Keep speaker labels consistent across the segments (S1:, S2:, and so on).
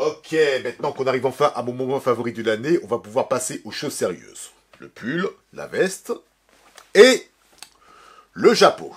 S1: Ok, maintenant qu'on arrive enfin à mon moment favori de l'année, on va pouvoir passer aux choses sérieuses. Le pull, la veste et le chapeau.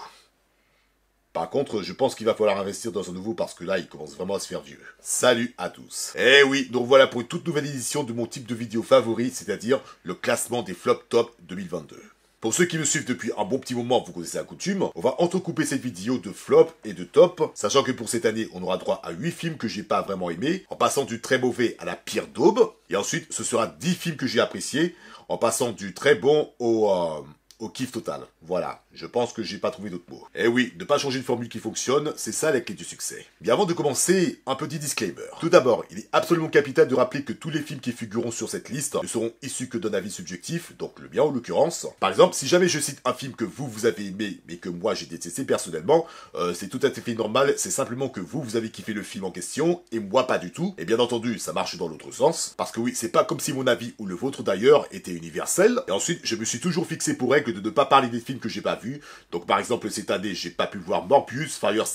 S1: Par contre, je pense qu'il va falloir investir dans un nouveau parce que là, il commence vraiment à se faire vieux. Salut à tous. Eh oui, donc voilà pour une toute nouvelle édition de mon type de vidéo favori, c'est-à-dire le classement des flop top 2022. Pour ceux qui me suivent depuis un bon petit moment, vous connaissez la coutume, on va entrecouper cette vidéo de flop et de top, sachant que pour cette année, on aura droit à 8 films que j'ai pas vraiment aimés, en passant du très mauvais à la pire daube, et ensuite ce sera 10 films que j'ai appréciés, en passant du très bon au, euh, au kiff total. Voilà. Je pense que j'ai pas trouvé d'autre mots. Eh oui, ne pas changer une formule qui fonctionne, c'est ça la clé du succès. Mais avant de commencer, un petit disclaimer. Tout d'abord, il est absolument capital de rappeler que tous les films qui figureront sur cette liste ne seront issus que d'un avis subjectif, donc le mien en l'occurrence. Par exemple, si jamais je cite un film que vous, vous avez aimé, mais que moi j'ai détesté personnellement, euh, c'est tout à fait normal, c'est simplement que vous, vous avez kiffé le film en question, et moi pas du tout. Et bien entendu, ça marche dans l'autre sens, parce que oui, c'est pas comme si mon avis ou le vôtre d'ailleurs était universel. Et ensuite, je me suis toujours fixé pour règle de ne pas parler des films que j'ai pas vus donc par exemple cette année j'ai pas pu voir Morbius, Fire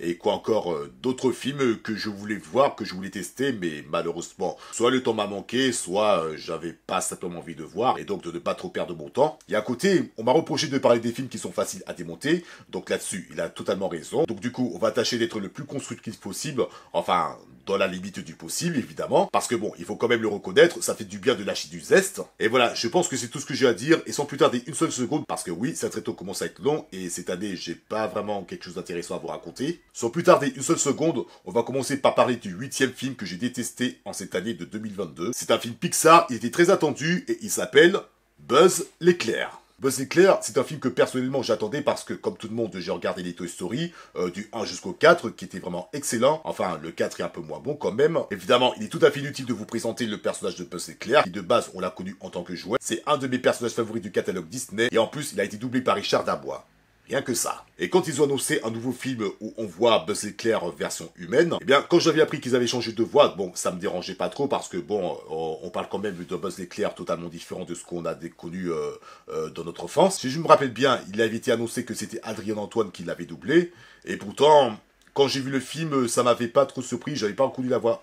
S1: et quoi encore euh, d'autres films que je voulais voir, que je voulais tester mais malheureusement soit le temps m'a manqué, soit euh, j'avais pas simplement envie de voir et donc de ne pas trop perdre mon temps. Et à côté on m'a reproché de parler des films qui sont faciles à démonter donc là-dessus il a totalement raison. Donc du coup on va tâcher d'être le plus constructif possible, enfin dans la limite du possible, évidemment, parce que bon, il faut quand même le reconnaître, ça fait du bien de lâcher du zeste. Et voilà, je pense que c'est tout ce que j'ai à dire, et sans plus tarder une seule seconde, parce que oui, très tôt, commence à être long, et cette année, j'ai pas vraiment quelque chose d'intéressant à vous raconter. Sans plus tarder une seule seconde, on va commencer par parler du huitième film que j'ai détesté en cette année de 2022. C'est un film Pixar, il était très attendu, et il s'appelle Buzz l'éclair. Buzz ben, c'est clair, c'est un film que personnellement j'attendais parce que, comme tout le monde, j'ai regardé les Toy Story euh, du 1 jusqu'au 4 qui était vraiment excellent. Enfin, le 4 est un peu moins bon quand même. Évidemment, il est tout à fait inutile de vous présenter le personnage de Buzz Claire qui, de base, on l'a connu en tant que joueur, C'est un de mes personnages favoris du catalogue Disney et en plus, il a été doublé par Richard Dabois. Rien que ça. Et quand ils ont annoncé un nouveau film où on voit Buzz l'éclair version humaine, eh bien, quand j'avais appris qu'ils avaient changé de voix, bon, ça me dérangeait pas trop parce que bon, euh, on parle quand même de Buzz l'éclair totalement différent de ce qu'on a connu euh, euh, dans notre enfance. Si je me rappelle bien, il avait été annoncé que c'était Adrien Antoine qui l'avait doublé. Et pourtant, quand j'ai vu le film, ça m'avait pas trop surpris. J'avais pas reconnu la voix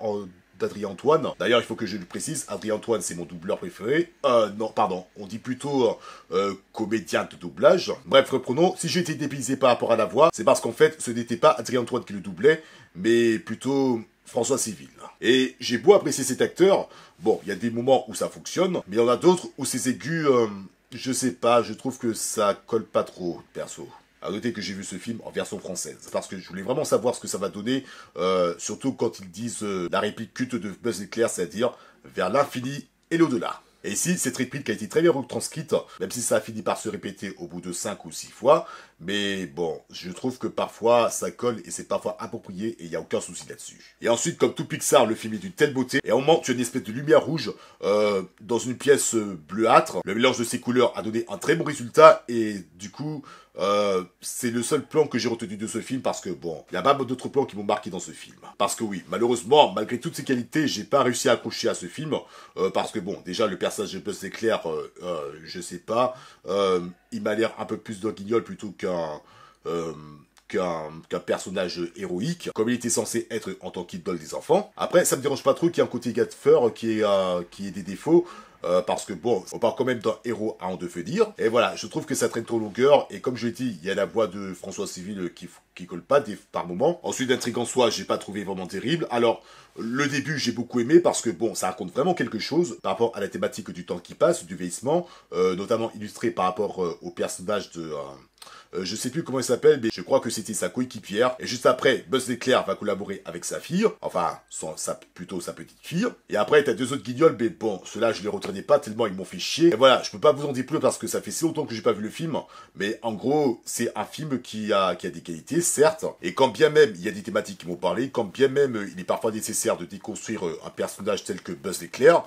S1: Adrien Antoine. D'ailleurs, il faut que je le précise, Adrien Antoine, c'est mon doubleur préféré. Euh, non, pardon, on dit plutôt euh, comédien de doublage. Bref, reprenons. Si j'ai été par rapport à la voix, c'est parce qu'en fait, ce n'était pas Adrien Antoine qui le doublait, mais plutôt François Civil. Et j'ai beau apprécier cet acteur, bon, il y a des moments où ça fonctionne, mais il y en a d'autres où ses aigus, euh, je sais pas, je trouve que ça colle pas trop, perso. À noter que j'ai vu ce film en version française, parce que je voulais vraiment savoir ce que ça va donner, euh, surtout quand ils disent euh, la réplique culte de Buzz Éclair, c'est-à-dire vers l'infini et l'au-delà. Et si cette réplique a été très bien retranscrite, même si ça a fini par se répéter au bout de 5 ou 6 fois, mais bon, je trouve que parfois ça colle et c'est parfois approprié et il n'y a aucun souci là-dessus. Et ensuite, comme tout Pixar, le film est d'une telle beauté et on moment tu as une espèce de lumière rouge euh, dans une pièce euh, bleuâtre, le mélange de ces couleurs a donné un très bon résultat et du coup, euh, c'est le seul plan que j'ai retenu de ce film parce que bon, il y a pas d'autres plans qui m'ont marqué dans ce film. Parce que oui, malheureusement, malgré toutes ces qualités, j'ai pas réussi à accrocher à ce film parce que bon, déjà le personnage de Buzz clair euh, je sais pas, il m'a l'air un peu plus d'un guignol plutôt euh, qu'un qu'un personnage héroïque, comme il était censé être en tant qu'idole des enfants. Après, ça me dérange pas trop qu'il y ait un côté Gadfer qui euh, qui ait des défauts, euh, parce que bon, on parle quand même d'un héros à en de dire. Et voilà, je trouve que ça traîne trop longueur. Et comme je l'ai dit, il y a la voix de François Civil euh, qui, colle pas des, par moment. Ensuite, l'intrigue en soi, j'ai pas trouvé vraiment terrible. Alors, le début, j'ai beaucoup aimé parce que bon, ça raconte vraiment quelque chose par rapport à la thématique du temps qui passe, du vieillissement, euh, notamment illustré par rapport au personnage de euh, je sais plus comment il s'appelle, mais je crois que c'était sa coéquipière. Et juste après, Buzz l'éclair va collaborer avec sa fille, enfin, son, sa, plutôt sa petite fille. Et après, t'as deux autres guignols, mais bon, ceux-là, je les retenais pas tellement ils m'ont fait chier. Et voilà, je peux pas vous en dire plus parce que ça fait si longtemps que j'ai pas vu le film, mais en gros, c'est un film qui a, qui a des qualités, certes, et quand bien même il y a des thématiques qui m'ont parlé, quand bien même euh, il est parfois nécessaire de déconstruire euh, un personnage tel que Buzz l'éclair,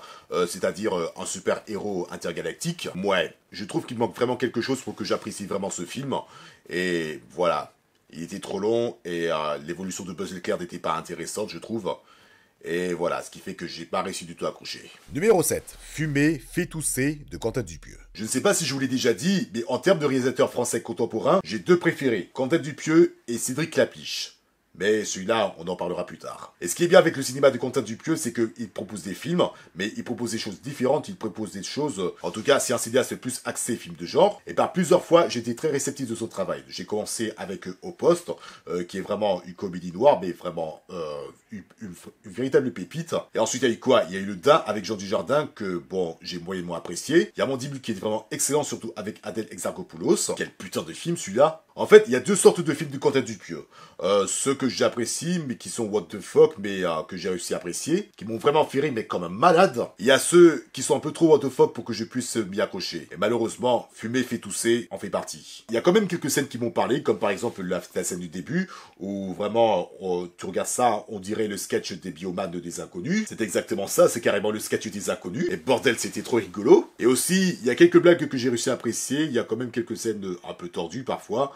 S1: c'est-à-dire un super-héros intergalactique, ouais, je trouve qu'il manque vraiment quelque chose pour que j'apprécie vraiment ce film. Et voilà, il était trop long et euh, l'évolution de Puzzle n'était pas intéressante, je trouve. Et voilà, ce qui fait que j'ai pas réussi du tout à accrocher. Numéro 7. Fumer fait tousser de Quentin Dupieux. Je ne sais pas si je vous l'ai déjà dit, mais en termes de réalisateur français contemporain, j'ai deux préférés, Quentin Dupieux et Cédric Lapiche. Mais celui-là, on en parlera plus tard. Et ce qui est bien avec le cinéma de Quentin Dupieux, c'est qu'il propose des films, mais il propose des choses différentes, il propose des choses, euh, en tout cas, si un cinéaste est plus axé film de genre, et par plusieurs fois, j'ai été très réceptif de son travail. J'ai commencé avec euh, Au Poste, euh, qui est vraiment une comédie noire, mais vraiment une, véritable pépite. Et ensuite, il y a eu quoi Il y a eu Le Dain avec Jean Dujardin, que, bon, j'ai moyennement apprécié. Il y a Mandibule qui est vraiment excellent, surtout avec Adèle Exarchopoulos. Quel putain de film, celui-là en fait, il y a deux sortes de films du Quentin du Euh, ceux que j'apprécie, mais qui sont what the fuck, mais euh, que j'ai réussi à apprécier, qui m'ont vraiment fait mais comme un malade. Il y a ceux qui sont un peu trop what the fuck pour que je puisse m'y accrocher. Et malheureusement, fumer fait tousser en fait partie. Il y a quand même quelques scènes qui m'ont parlé, comme par exemple la, scène du début, où vraiment, oh, tu regardes ça, on dirait le sketch des biomanes des inconnus. C'est exactement ça, c'est carrément le sketch des inconnus. Et bordel, c'était trop rigolo. Et aussi, il y a quelques blagues que j'ai réussi à apprécier, il y a quand même quelques scènes un peu tordues parfois,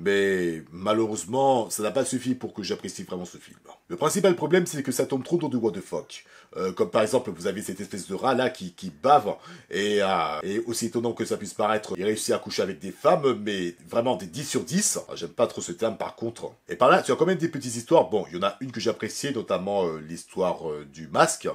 S1: Mais malheureusement, ça n'a pas suffi pour que j'apprécie vraiment ce film. Le principal problème, c'est que ça tombe trop dans du what the fuck. Euh, comme par exemple, vous avez cette espèce de rat là qui, qui bave, euh, et, aussi étonnant que ça puisse paraître, il réussit à coucher avec des femmes, mais vraiment des 10 sur 10. Ah, j'aime pas trop ce terme par contre. Et par là, tu as quand même des petites histoires. Bon, il y en a une que j'appréciais, notamment euh, l'histoire du masque.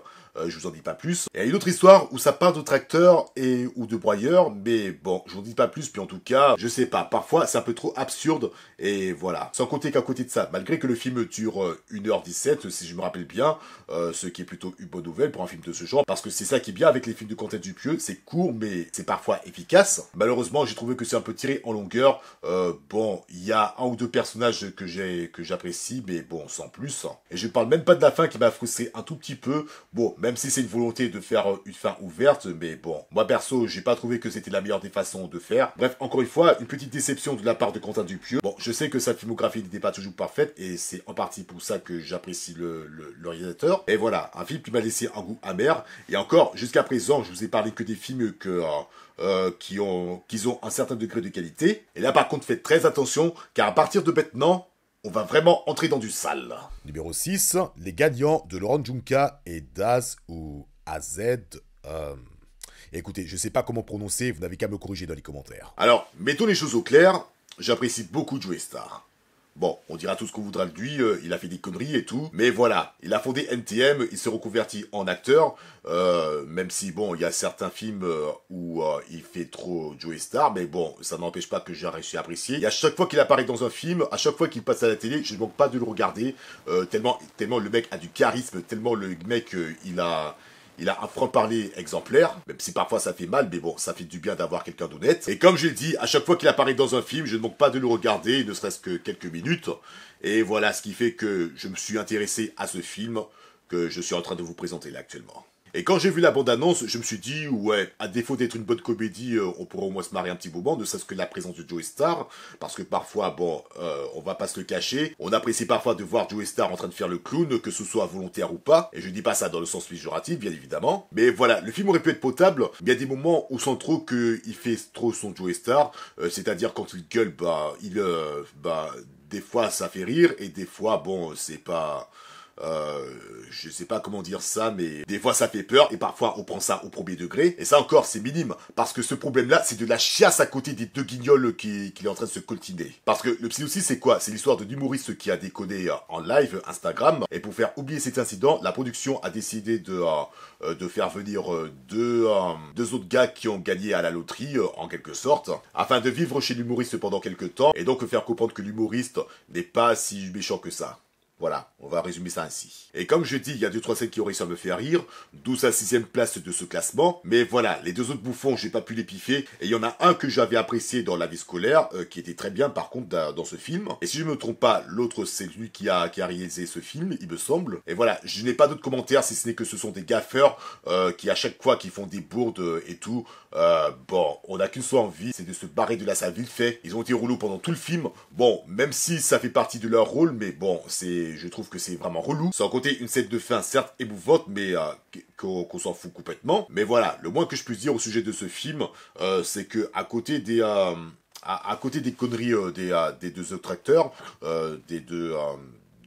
S1: je vous en dis pas plus. Et une autre histoire où ça part de tracteur et ou de broyeur, mais bon, je vous en dis pas plus, puis en tout cas, je sais pas, parfois c'est un peu trop absurde et voilà. Sans compter qu'à côté de ça, malgré que le film dure 1h17, euh, si je me rappelle bien, euh, ce qui est plutôt une bonne nouvelle pour un film de ce genre, parce que c'est ça qui est bien avec les films de Quentin Dupieux, c'est court mais c'est parfois efficace. Malheureusement, j'ai trouvé que c'est un peu tiré en longueur. Euh, bon, il y a un ou deux personnages que j'ai que j'apprécie, mais bon, sans plus. Et je parle même pas de la fin qui m'a frustré un tout petit peu. Bon, même si c'est une volonté de faire une fin ouverte, mais bon, moi perso, j'ai pas trouvé que c'était la meilleure des façons de faire. Bref, encore une fois, une petite déception de la part de Quentin Dupieux Bon, je sais que sa filmographie n'était pas toujours parfaite et c'est en partie pour ça que j'apprécie le, réalisateur. Et voilà, un film qui m'a laissé un goût amer. Et encore, jusqu'à présent, je vous ai parlé que des films euh, euh, qui ont un certain degré de qualité. Et là par contre faites très attention car à partir de maintenant, on va vraiment entrer dans du sale. Numéro 6, les gagnants de Laurent Junka et Daz ou AZ euh, Écoutez, je ne sais pas comment prononcer, vous n'avez qu'à me corriger dans les commentaires. Alors, mettons les choses au clair, J'apprécie beaucoup Joey Star. Bon, on dira tout ce qu'on voudra de lui, euh, il a fait des conneries et tout, mais voilà, il a fondé NTM, il s'est reconverti en acteur, euh, même si bon, il y a certains films euh, où il fait trop Joey Star, mais bon, ça n'empêche pas que j'ai réussi à apprécier. Et à chaque fois qu'il apparaît dans un film, à chaque fois qu'il passe à la télé, je ne manque pas de le regarder, tellement, tellement le mec a du charisme, tellement le mec, il a... Il a un franc-parler exemplaire, même si parfois ça fait mal, mais bon, ça fait du bien d'avoir quelqu'un d'honnête. Et comme je l'ai dit, à chaque fois qu'il apparaît dans un film, je ne manque pas de le regarder, ne serait-ce que quelques minutes. Et voilà ce qui fait que je me suis intéressé à ce film que je suis en train de vous présenter là actuellement. Et quand j'ai vu la bande-annonce, je me suis dit, ouais, à défaut d'être une bonne comédie, euh, on pourrait au moins se marrer un petit moment, ne serait-ce que la présence de Joey Star, parce que parfois, bon, euh, on va pas se le cacher, on apprécie parfois de voir Joey Star en train de faire le clown, que ce soit volontaire ou pas, et je dis pas ça dans le sens figuratif, bien évidemment, mais voilà, le film aurait pu être potable, mais il y a des moments où sans trop qu'il fait trop son Joey Star, euh, c'est-à-dire quand il gueule, bah, il, bah, des fois ça fait rire, et des fois, bon, c'est pas... Je euh, je sais pas comment dire ça, mais des fois ça fait peur et parfois on prend ça au premier degré. Et ça encore, c'est minime parce que ce problème-là, c'est de la chiasse à côté des deux guignols qui, est en train de se coltiner. Parce que le psy c'est quoi C'est l'histoire de l'humoriste qui a déconné euh, en live Instagram. Et pour faire oublier cet incident, la production a décidé de, euh, de faire venir deux, deux autres gars qui ont gagné à la loterie, en quelque sorte, afin de vivre chez l'humoriste pendant quelques temps et donc faire comprendre que l'humoriste n'est pas si méchant que ça. Voilà, on va résumer ça ainsi. Et comme je dis, il y a deux trois scènes qui auraient réussi me faire rire, d'où sa 6 place de ce classement, mais voilà, les deux autres bouffons, j'ai pas pu les piffer, et il y en a un que j'avais apprécié dans la vie scolaire, euh, qui était très bien par contre dans ce film, et si je me trompe pas, l'autre c'est lui qui a, qui réalisé ce film, il me semble, et voilà, je n'ai pas d'autres commentaires si ce n'est que ce sont des gaffeurs euh, qui à chaque fois qui font des bourdes et tout, euh, bon, on n'a qu'une seule envie, c'est de se barrer de là, ça vite fait, ils ont été rouleaux pendant tout le film, bon, même si ça fait partie de leur rôle, mais bon, c'est je trouve que c'est vraiment relou. Sans compter une scène de fin certes émouvante, mais euh, qu'on s'en fout complètement. Mais voilà, le moins que je puisse dire au sujet de ce film, euh, c'est que à côté des euh, à, côté des conneries des, des, deux autres acteurs, des deux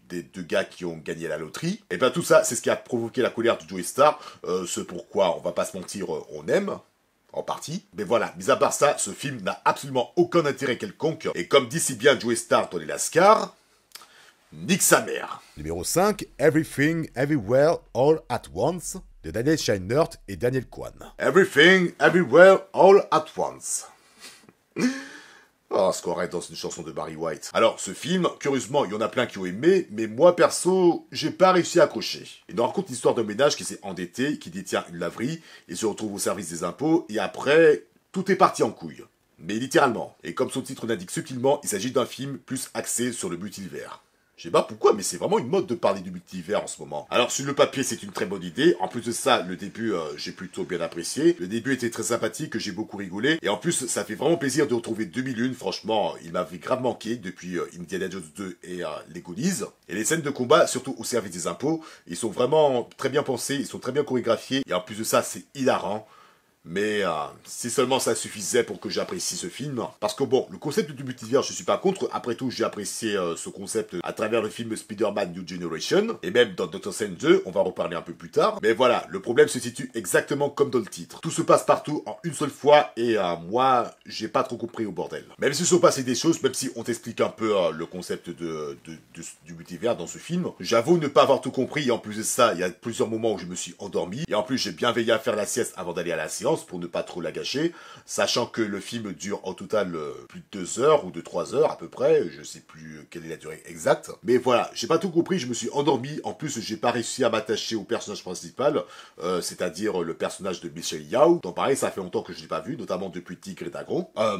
S1: deux gars qui ont gagné la loterie. Et eh bien tout ça, c'est ce qui a provoqué la colère de Joey Star, ce pourquoi, on va pas se mentir, on aime, en partie. Mais voilà, mis à part ça, ce film n'a absolument aucun intérêt quelconque. Et comme dit si bien Joey Star dans les Lascars, Nique sa mère. Numéro 5, Everything, Everywhere, All at Once, de Daniel Scheinert et Daniel Kwan. Everything, Everywhere, All at Once. oh, ce qu'on dans une chanson de Barry White. Alors, ce film, curieusement, il y en a plein qui ont aimé, mais moi, perso, j'ai pas réussi à accrocher. Il nous raconte l'histoire d'un ménage qui s'est endetté, qui détient une laverie, et se retrouve au service des impôts, et après, tout est parti en couille. Mais littéralement. Et comme son titre l'indique subtilement, il s'agit d'un film plus axé sur le but je sais pas pourquoi, mais c'est vraiment une mode de parler du multivers en ce moment. Alors sur le papier, c'est une très bonne idée. En plus de ça, le début, euh, j'ai plutôt bien apprécié. Le début était très sympathique, j'ai beaucoup rigolé. Et en plus, ça fait vraiment plaisir de retrouver 2001. Franchement, il m'avait grave manqué depuis euh, Indiana Jones 2 et euh, les Et les scènes de combat, surtout au service des impôts, ils sont vraiment très bien pensés, ils sont très bien chorégraphiés. Et en plus de ça, c'est hilarant. Mais euh, si seulement ça suffisait pour que j'apprécie ce film. Parce que bon, le concept du multivers, je suis pas contre. Après tout, j'ai apprécié euh, ce concept à travers le film Spider-Man New Generation. Et même dans Doctor Strange 2, on va reparler un peu plus tard. Mais voilà, le problème se situe exactement comme dans le titre. Tout se passe partout en une seule fois. Et euh, moi, j'ai pas trop compris au bordel. Même si sont passées des choses, même si on t'explique un peu le concept de, de, de, du multivers dans ce film, j'avoue ne pas avoir tout compris. Et en plus de ça, il y a plusieurs moments où je me suis endormi. Et en plus, j'ai bien veillé à faire la sieste avant d'aller à la séance pour ne pas trop la gâcher, sachant que le film dure en total euh, plus de 2 heures ou de 3 heures à peu près, je sais plus quelle est la durée exacte. Mais voilà, j'ai pas tout compris, je me suis endormi. En plus, j'ai pas réussi à m'attacher au personnage principal, euh, c'est-à-dire le personnage de Michel Yao. Donc pareil, ça fait longtemps que je l'ai pas vu, notamment depuis Tigre et Dragon. Euh,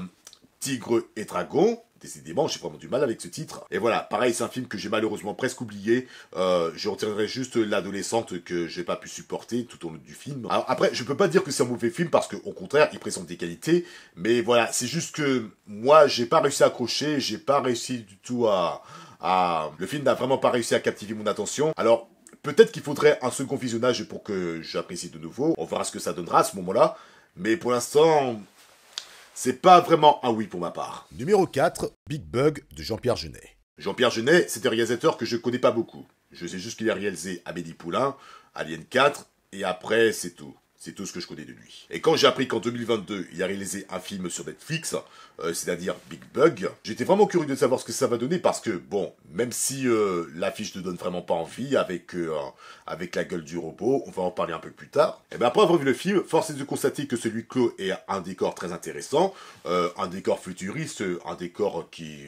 S1: Tigre et Dragon, Décidément, j'ai vraiment du mal avec ce titre. Et voilà, pareil, c'est un film que j'ai malheureusement presque oublié. Euh, je retiendrai juste l'adolescente que j'ai pas pu supporter tout au long du film. Alors après, je peux pas dire que c'est un mauvais film parce qu'au contraire, il présente des qualités. Mais voilà, c'est juste que moi, j'ai pas réussi à accrocher, j'ai pas réussi du tout à, à... Le film n'a vraiment pas réussi à captiver mon attention. Alors, Peut-être qu'il faudrait un second visionnage pour que j'apprécie de nouveau. On verra ce que ça donnera à ce moment-là. Mais pour l'instant, c'est pas vraiment un oui pour ma part. Numéro 4, Big Bug de Jean-Pierre Genet. Jean-Pierre Genet, c'est un réalisateur que je connais pas beaucoup. Je sais juste qu'il a réalisé Amélie Poulain, Alien 4, et après, c'est tout. C'est tout ce que je connais de lui. Et quand j'ai appris qu'en 2022, il a réalisé un film sur Netflix, euh, c'est-à-dire Big Bug, j'étais vraiment curieux de savoir ce que ça va donner parce que, bon, même si euh, l'affiche ne donne vraiment pas envie avec, euh, avec la gueule du robot, on va en parler un peu plus tard, et eh bien après avoir vu le film, force est de constater que celui clos est un décor très intéressant, un décor futuriste, un décor qui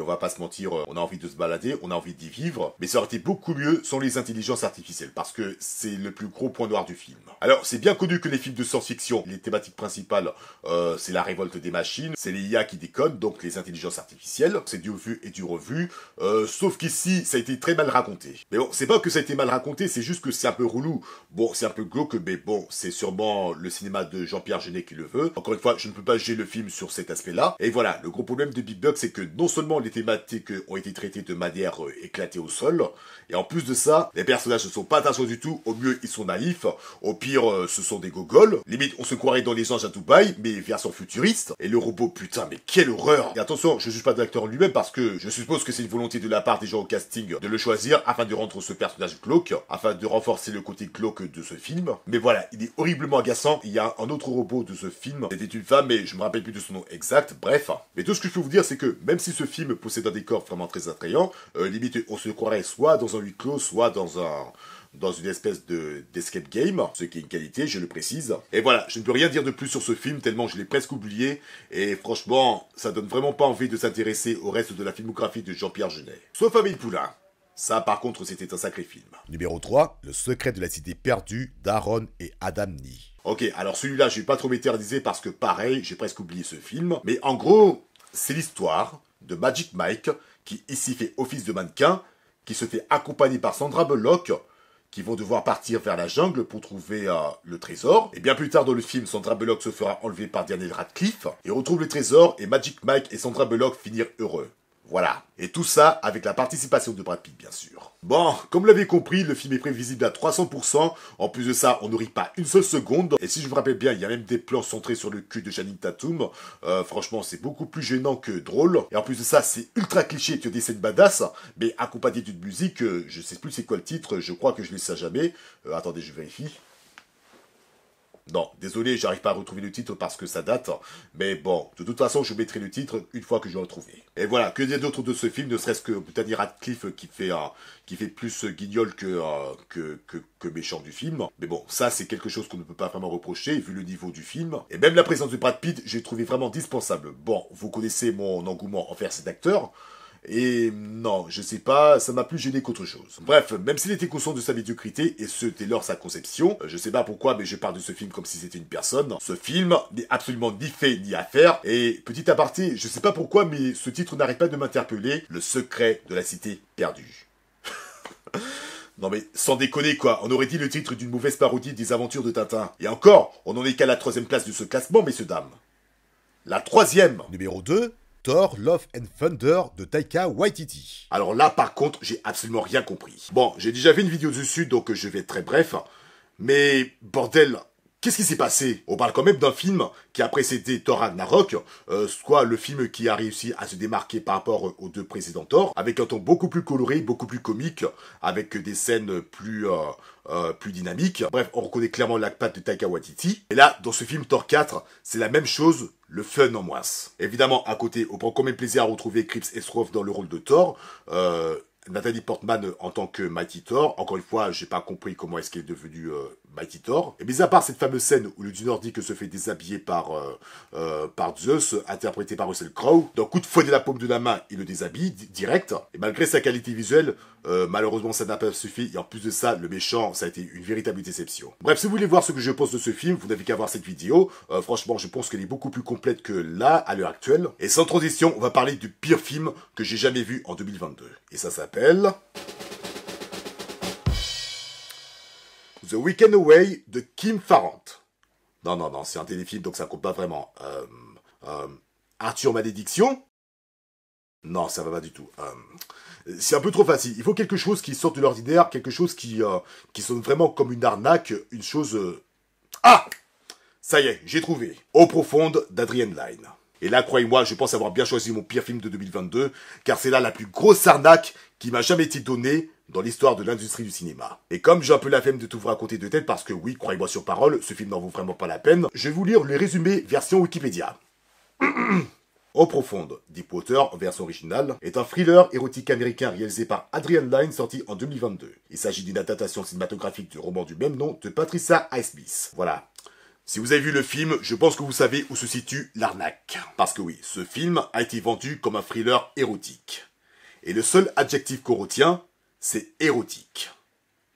S1: on va pas se mentir, euh, on a envie de se balader, on a envie d'y vivre, mais ça aurait été beaucoup mieux sans les intelligences artificielles, parce que c'est le plus gros point noir du film. Alors, c'est bien connu que les films de science-fiction, les thématiques principales, euh, c'est la révolte des machines, c'est les IA qui déconnent, donc les intelligences artificielles, c'est du vu et du revu, euh, sauf qu'ici, ça a été très mal raconté. Mais bon, c'est pas que ça a été mal raconté, c'est juste que c'est un peu relou. Bon, c'est un peu glauque, mais bon, c'est sûrement le cinéma de Jean-Pierre Genet qui le veut. Encore une fois, je ne peux pas juger le film sur cet aspect-là. Et voilà, le gros problème de Big Dog, c'est que non seulement thématiques ont été traitées de manière euh, éclatée au sol. Et en plus de ça, les personnages ne sont pas choix du tout. Au mieux, ils sont naïfs. Au pire, euh, ce sont des gogoles. Limite, on se croirait dans les anges à Dubaï, mais version futuriste. Et le robot, putain, mais quelle horreur Et attention, je ne juge pas de l'acteur lui-même parce que je suppose que c'est une volonté de la part des gens au casting de le choisir afin de rendre ce personnage glauque, afin de renforcer le côté glauque de ce film. Mais voilà, il est horriblement agaçant. Il y a un autre robot de ce film. C'était une femme, mais je me rappelle plus de son nom exact. Bref. Mais tout ce que je peux vous dire, c'est que même si ce film possède un décor vraiment très attrayant euh, limite, on se croirait soit dans un huis clos, soit dans un dans une espèce de d'escape game, ce qui est une qualité, je le précise. Et voilà, je ne peux rien dire de plus sur ce film tellement je l'ai presque oublié et franchement, ça donne vraiment pas envie de s'intéresser au reste de la filmographie de Jean-Pierre Genet. Sauf Amélie Poulain. Ça par contre, c'était un sacré film. Numéro 3, Le secret de la cité perdue d'Aaron et Adam Ok, alors celui-là, je ne vais pas trop m'éterniser parce que pareil, j'ai presque oublié ce film, mais en gros, c'est l'histoire de Magic Mike, qui ici fait office de mannequin, qui se fait accompagner par Sandra Bullock, qui vont devoir partir vers la jungle pour trouver euh, le trésor. Et bien plus tard dans le film, Sandra Bullock se fera enlever par Daniel Radcliffe et retrouve le trésor et Magic Mike et Sandra Bullock finirent heureux. Voilà. Et tout ça avec la participation de Brad Pitt, bien sûr. Bon, comme vous l'avez compris, le film est prévisible à 300%. En plus de ça, on ne rit pas une seule seconde. Et si je me rappelle bien, il y a même des plans centrés sur le cul de Janine Tatum. Euh, franchement, c'est beaucoup plus gênant que drôle. Et en plus de ça, c'est ultra cliché que des scènes badass, mais accompagné d'une musique, je euh, je sais plus c'est quoi le titre, je crois que je ne sais jamais. Euh, attendez, je vérifie. Non, désolé, j'arrive pas à retrouver le titre parce que ça date. Mais bon, de toute façon, je mettrai le titre une fois que je l'ai retrouvé. Et voilà, que dire d'autre de ce film, ne serait-ce que Danny Radcliffe qui fait, euh, qui fait plus guignol que, euh, que, que, que, méchant du film. Mais bon, ça, c'est quelque chose qu'on ne peut pas vraiment reprocher vu le niveau du film. Et même la présence de Brad Pitt, j'ai trouvé vraiment dispensable. Bon, vous connaissez mon engouement envers cet acteur. Et non, je sais pas, ça m'a plus gêné qu'autre chose. Bref, même s'il était conscient de sa médiocrité, et ce dès lors sa conception, euh, je sais pas pourquoi, mais je parle de ce film comme si c'était une personne, ce film n'est absolument ni fait ni affaire. et petit aparté, je sais pas pourquoi, mais ce titre n'arrête pas de m'interpeller, Le secret de la cité perdue. Non mais sans déconner quoi, on aurait dit le titre d'une mauvaise parodie des aventures de Tintin. Et encore, on en est qu'à la troisième place de ce classement, messieurs dames. La troisième Numéro 2 Love and Thunder de Taika Waititi. Alors là, par contre, j'ai absolument rien compris. Bon, j'ai déjà fait une vidéo dessus, donc je vais être très bref. Mais bordel, Qu'est-ce qui s'est passé On parle quand même d'un film qui a précédé Thor Ragnarok, euh, soit le film qui a réussi à se démarquer par rapport aux deux précédents Thor, avec un ton beaucoup plus coloré, beaucoup plus comique, avec des scènes plus euh, euh, plus dynamiques. Bref, on reconnaît clairement la patte de Taika Et là, dans ce film Thor 4, c'est la même chose, le fun en moins. Évidemment, à côté, on prend quand même plaisir à retrouver Crips Esroff dans le rôle de Thor. Nathalie Portman en tant que Mighty Thor. Encore une fois, j'ai pas compris comment est-ce qu'elle est devenue et mis à part cette fameuse scène où le dit que se fait déshabiller par, euh, euh, par Zeus, interprété par Russell Crowe, d'un coup de fouet de la paume de la main, il le déshabille direct. Et malgré sa qualité visuelle, euh, malheureusement ça n'a pas suffi. Et en plus de ça, le méchant, ça a été une véritable déception. Bref, si vous voulez voir ce que je pense de ce film, vous n'avez qu'à voir cette vidéo. franchement, je pense qu'elle est beaucoup plus complète que là, à l'heure actuelle. Et sans transition, on va parler du pire film que j'ai jamais vu en 2022. Et ça s'appelle... The Weekend Away de Kim Farrant. Non, non, non, c'est un téléfilm, donc ça compte pas vraiment. Euh, euh Arthur Malédiction Non, ça va pas du tout. Euh, c'est un peu trop facile. Il faut quelque chose qui sorte de l'ordinaire, quelque chose qui, euh, qui sonne vraiment comme une arnaque, une chose... Ah Ça y est, j'ai trouvé. Eau profonde d'Adrienne Line. Et là, croyez-moi, je pense avoir bien choisi mon pire film de 2022, car c'est là la plus grosse arnaque qui m'a jamais été donnée dans l'histoire de l'industrie du cinéma. Et comme j'ai un peu la flemme de tout vous raconter de tête parce que oui, croyez-moi sur parole, ce film n'en vaut vraiment pas la peine, je vais vous lire le résumé version Wikipédia. Au profonde, Deepwater, en version originale, est un thriller érotique américain réalisé par Adrian Lyne sorti en 2022. Il s'agit d'une adaptation cinématographique du roman du même nom de Patricia Highsmith. Voilà. Si vous avez vu le film, je pense que vous savez où se situe l'arnaque. Parce que oui, ce film a été vendu comme un thriller érotique. Et le seul adjectif qu'on retient, c'est érotique.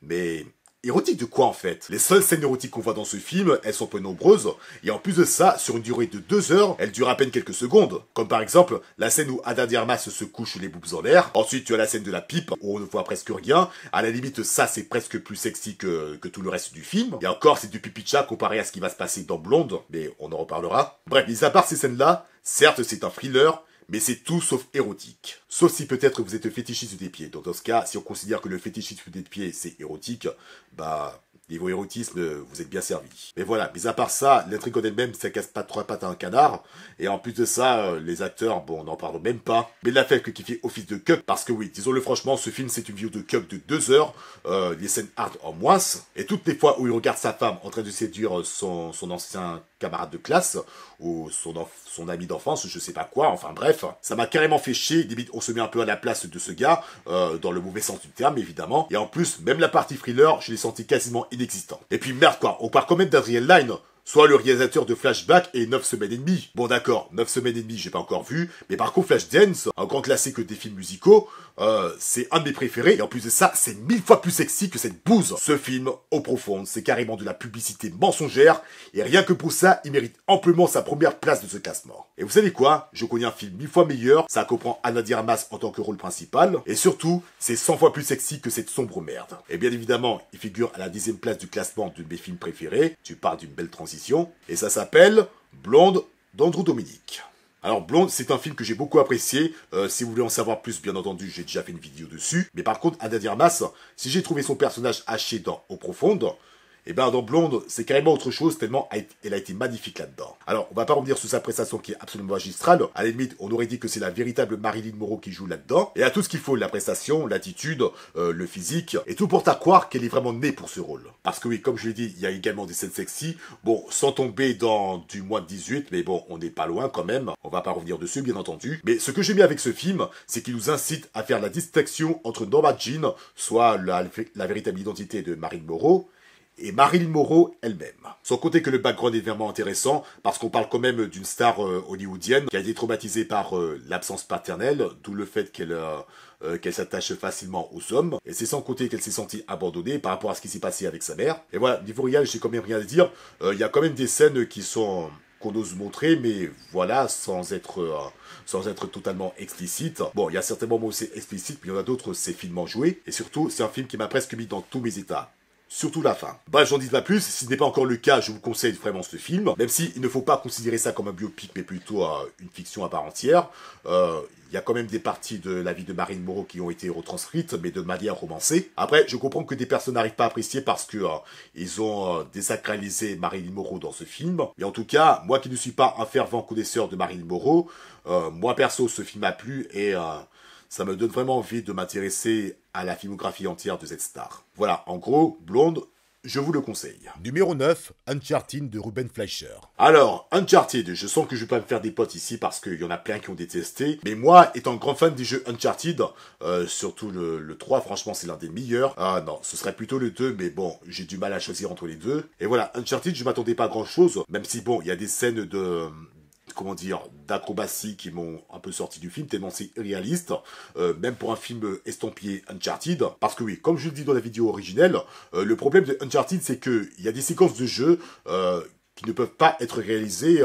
S1: Mais érotique de quoi en fait Les seules scènes érotiques qu'on voit dans ce film, elles sont peu nombreuses, et en plus de ça, sur une durée de deux heures, elles durent à peine quelques secondes. Comme par exemple, la scène où Ada Diarmas se couche les boobs en l'air, ensuite tu as la scène de la pipe, où on ne voit presque rien, à la limite ça c'est presque plus sexy que, que, tout le reste du film, et encore c'est du pipi chat comparé à ce qui va se passer dans Blonde, mais on en reparlera. Bref, mis à part ces scènes-là, certes c'est un thriller, mais c'est tout sauf érotique. Sauf si peut-être vous êtes fétichiste des pieds. Donc dans ce cas, si on considère que le fétichisme des pieds c'est érotique, bah niveau érotisme, vous êtes bien servi. Mais voilà, mis à part ça, l'intrigue en elle-même, ça casse pas trois pattes à un canard. Et en plus de ça, euh, les acteurs, bon, on n'en parle même pas. Mais la fête qui fait office de cup, parce que oui, disons-le franchement, ce film, c'est une vidéo de cup de deux heures, euh, les scènes hard en moins. Et toutes les fois où il regarde sa femme en train de séduire euh, son, son ancien camarade de classe, ou son, son ami d'enfance, je sais pas quoi, enfin bref. Ça m'a carrément fait chier, on se met un peu à la place de ce gars, euh, dans le mauvais sens du terme évidemment. Et en plus, même la partie thriller, je l'ai senti quasiment inexistant. Et puis merde quoi, on part quand même Line soit le réalisateur de Flashback et 9 semaines et demie. Bon d'accord, 9 semaines et Demi, j'ai pas encore vu, mais par contre Flashdance, un grand classique des films musicaux, euh, c'est un de mes préférés, et en plus de ça, c'est mille fois plus sexy que cette bouse. Ce film, au profond, c'est carrément de la publicité mensongère, et rien que pour ça, il mérite amplement sa première place de ce classement. Et vous savez quoi Je connais un film mille fois meilleur, ça comprend Anna Diarmas en tant que rôle principal, et surtout, c'est 100 fois plus sexy que cette sombre merde. Et bien évidemment, il figure à la dixième place du classement de mes films préférés, tu parles d'une belle transition et ça s'appelle Blonde d'Andrew Dominique. Alors Blonde, c'est un film que j'ai beaucoup apprécié. Euh, si vous voulez en savoir plus, bien entendu, j'ai déjà fait une vidéo dessus. Mais par contre, dire masse, si j'ai trouvé son personnage haché dans Eau Profonde, et eh ben dans Blonde, c'est carrément autre chose tellement elle a été magnifique là-dedans. Alors, on va pas revenir sur sa prestation qui est absolument magistrale. À la limite, on aurait dit que c'est la véritable Marilyn Moreau qui joue là-dedans. Et à tout ce qu'il faut, la prestation, l'attitude, euh, le physique, et tout pour à croire qu'elle est vraiment née pour ce rôle. Parce que oui, comme je l'ai dit, il y a également des scènes sexy. Bon, sans tomber dans du mois de 18, mais bon, on n'est pas loin quand même. On va pas revenir dessus, bien entendu. Mais ce que j'aime mis avec ce film, c'est qu'il nous incite à faire la distinction entre Norma Jean, soit la, la véritable identité de Marilyn Moreau, et Marilyn Moreau elle-même. Sans compter que le background est vraiment intéressant, parce qu'on parle quand même d'une star euh, hollywoodienne qui a été traumatisée par euh, l'absence paternelle, d'où le fait qu'elle euh, qu'elle s'attache facilement aux hommes, et c'est sans compter qu'elle s'est sentie abandonnée par rapport à ce qui s'est passé avec sa mère. Et voilà, niveau réel, j'ai quand même rien à dire, il y a quand même des scènes qui sont qu'on ose montrer, mais voilà, sans être, sans être totalement explicite. Bon, il y a certains moments où c'est explicite, mais il y en a d'autres, c'est finement joué. Et surtout, c'est un film qui m'a presque mis dans tous mes états surtout la fin. Bref, j'en dis pas plus, si ce n'est pas encore le cas, je vous conseille vraiment ce film, même si il ne faut pas considérer ça comme un biopic, mais plutôt euh, une fiction à part entière. Euh, il y a quand même des parties de la vie de Marine Moreau qui ont été retranscrites, mais de manière romancée. Après, je comprends que des personnes n'arrivent pas à apprécier parce que euh, ils ont désacralisé Marine Moreau dans ce film. Mais en tout cas, moi qui ne suis pas un fervent connaisseur de Marine Moreau, moi perso, ce film m'a plu et ça me donne vraiment envie de m'intéresser à la filmographie entière de cette star. Voilà, en gros, Blonde, je vous le conseille. Numéro 9, Uncharted de Ruben Fleischer. Alors, Uncharted, je sens que je vais pas me faire des potes ici parce qu'il y en a plein qui ont détesté. Mais moi, étant grand fan des jeux Uncharted, euh, surtout le, le, 3, franchement, c'est l'un des meilleurs. Ah non, ce serait plutôt le 2, mais bon, j'ai du mal à choisir entre les deux. Et voilà, Uncharted, je m'attendais pas à grand chose. Même si, bon, il y a des scènes de comment dire, d'acrobaties qui m'ont un peu sorti du film, tellement c'est réaliste, euh, même pour un film estampillé Uncharted. Parce que oui, comme je le dis dans la vidéo originelle, euh, le problème de Uncharted, c'est qu'il y a des séquences de jeu euh, qui ne peuvent pas être réalisées